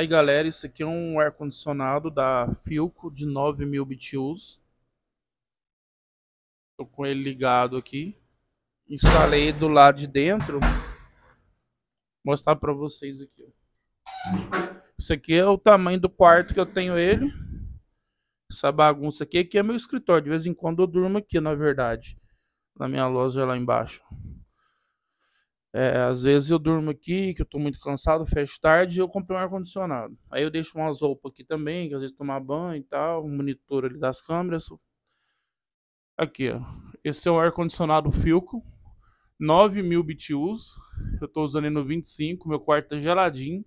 Aí galera, isso aqui é um ar-condicionado da Filco de 9000 BTUs. Tô com ele ligado aqui. Instalei do lado de dentro. Vou mostrar para vocês aqui. Isso aqui é o tamanho do quarto que eu tenho ele. Essa bagunça aqui, aqui é meu escritório. De vez em quando eu durmo aqui, na verdade. Na minha loja lá embaixo. É, às vezes eu durmo aqui, que eu tô muito cansado, fecho tarde, eu comprei um ar-condicionado. Aí eu deixo umas roupas aqui também, que às vezes tomar banho e tal, um monitor ali das câmeras. Aqui, ó. Esse é o ar-condicionado Filco, 9000 BTUs. Eu tô usando ele no 25, meu quarto tá geladinho.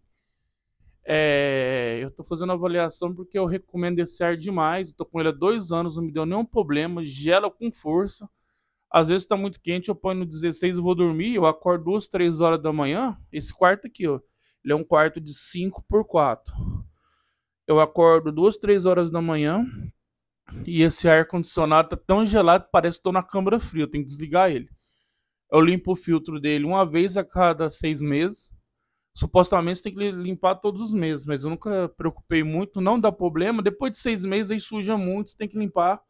É, eu tô fazendo avaliação porque eu recomendo esse ar demais. Eu tô com ele há dois anos, não me deu nenhum problema, gela com força. Às vezes tá muito quente, eu ponho no 16 e vou dormir, eu acordo duas, três horas da manhã. Esse quarto aqui, ó, ele é um quarto de 5 por 4. Eu acordo duas, três horas da manhã e esse ar condicionado tá tão gelado que parece que tô na câmara fria, eu tenho que desligar ele. Eu limpo o filtro dele uma vez a cada seis meses. Supostamente você tem que limpar todos os meses, mas eu nunca preocupei muito, não dá problema. Depois de seis meses aí suja muito, você tem que limpar,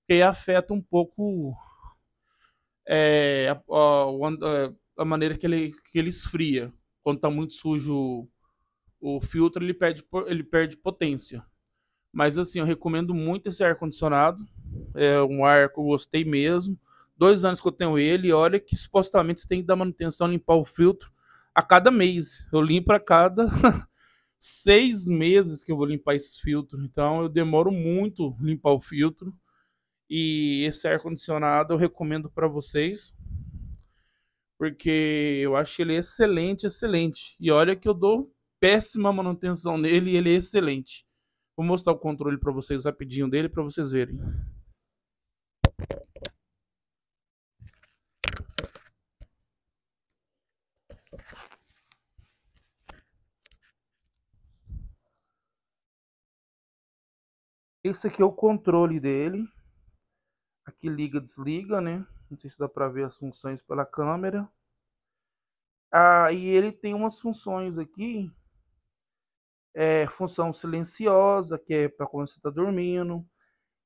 porque afeta um pouco é, a, a, a, maneira que ele, que ele esfria. Quando está muito sujo o filtro, ele perde, ele perde potência. Mas assim, eu recomendo muito esse ar-condicionado. É um ar que eu gostei mesmo. Dois anos que eu tenho ele, e olha que supostamente você tem que dar manutenção, limpar o filtro a cada mês. Eu limpo a cada seis meses que eu vou limpar esse filtro. Então eu demoro muito limpar o filtro. E esse ar-condicionado eu recomendo para vocês, porque eu acho ele excelente, excelente. E olha que eu dou péssima manutenção nele e ele é excelente. Vou mostrar o controle para vocês rapidinho dele para vocês verem. Esse aqui é o controle dele que liga, desliga, né? Não sei se dá para ver as funções pela câmera. Ah, e ele tem umas funções aqui. É, função silenciosa, que é para quando você está dormindo.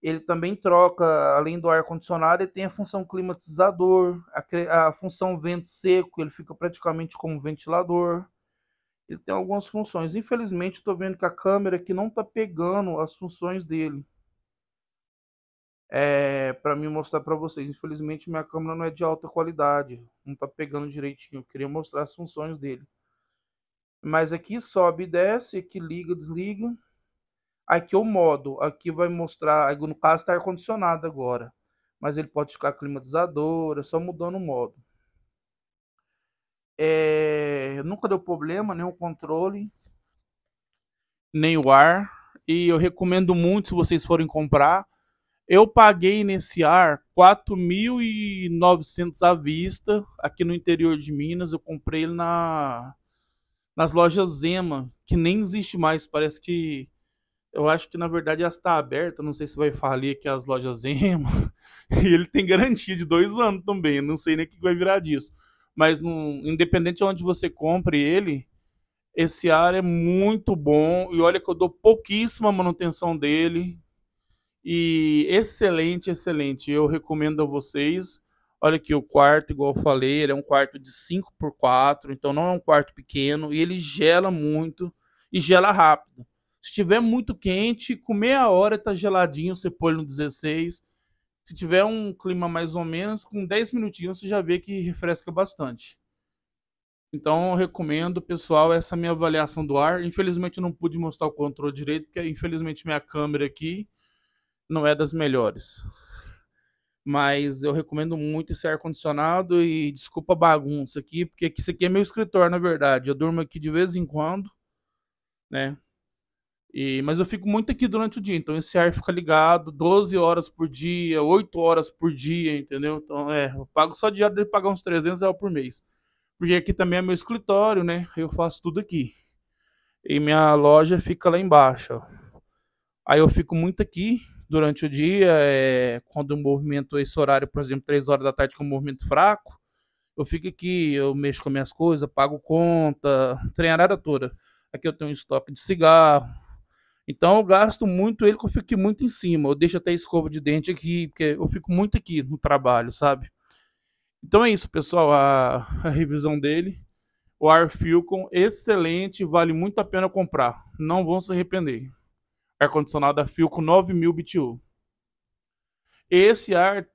Ele também troca, além do ar-condicionado, ele tem a função climatizador, a, a função vento seco, ele fica praticamente como ventilador. Ele tem algumas funções. Infelizmente, estou vendo que a câmera aqui não está pegando as funções dele é, para me mostrar para vocês. Infelizmente, minha câmera não é de alta qualidade, não tá pegando direitinho. Eu queria mostrar as funções dele. Mas aqui sobe e desce, aqui liga, desliga. Aqui é o modo, aqui vai mostrar, no caso está ar-condicionado agora. Mas ele pode ficar climatizador, é só mudando o modo. É, nunca deu problema, nenhum controle, nem o ar. E eu recomendo muito se vocês forem comprar, eu paguei nesse ar 4.900 à vista aqui no interior de Minas. Eu comprei ele na, nas lojas Zema, que nem existe mais. Parece que. Eu acho que na verdade já está aberta. Não sei se vai falir aqui as lojas Zema. e ele tem garantia de dois anos também. Não sei nem o que vai virar disso. Mas no, independente de onde você compre ele, esse ar é muito bom. E olha que eu dou pouquíssima manutenção dele e excelente, excelente. Eu recomendo a vocês. Olha aqui o quarto, igual eu falei, ele é um quarto de 5 por 4, então não é um quarto pequeno e ele gela muito e gela rápido. Se tiver muito quente, com meia hora está geladinho, você põe no 16. Se tiver um clima mais ou menos, com 10 minutinhos você já vê que refresca bastante. Então eu recomendo, pessoal, essa é minha avaliação do ar. Infelizmente eu não pude mostrar o controle direito, porque infelizmente minha câmera aqui não é das melhores. Mas eu recomendo muito esse ar-condicionado e desculpa a bagunça aqui, porque isso aqui é meu escritório, na verdade. Eu durmo aqui de vez em quando, né? E, mas eu fico muito aqui durante o dia, então esse ar fica ligado 12 horas por dia, 8 horas por dia, entendeu? Então é, eu pago só diário de pagar uns 300 reais por mês. Porque aqui também é meu escritório, né? Eu faço tudo aqui. E minha loja fica lá embaixo. Ó. Aí eu fico muito aqui, durante o dia, é, quando o movimento, esse horário, por exemplo, 3 horas da tarde, que é um movimento fraco, eu fico aqui, eu mexo com minhas coisas, pago conta, treinarada toda. Aqui eu tenho um estoque de cigarro. Então eu gasto muito ele, que eu fico muito em cima. Eu deixo até escova de dente aqui, porque eu fico muito aqui no trabalho, sabe? Então é isso, pessoal, a, a revisão dele. O Air Filcon, excelente, vale muito a pena comprar. Não vão se arrepender ar-condicionado da Philco 9000 BTU. Esse ar,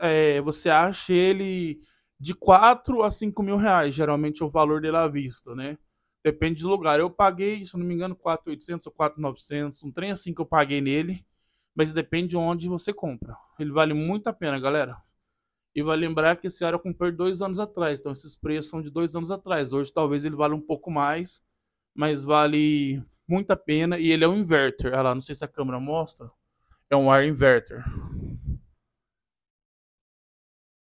é, você acha ele de 4 a 5 mil reais, geralmente é o valor dele à vista, né? Depende do lugar. Eu paguei, se não me engano, 4,800 ou 4,900, um trem assim que eu paguei nele, mas depende de onde você compra. Ele vale muito a pena, galera. E vai lembrar que esse ar eu comprei dois anos atrás, então esses preços são de dois anos atrás. Hoje talvez ele vale um pouco mais, mas vale Muita pena. E ele é um inverter. Olha lá, não sei se a câmera mostra. É um ar inverter.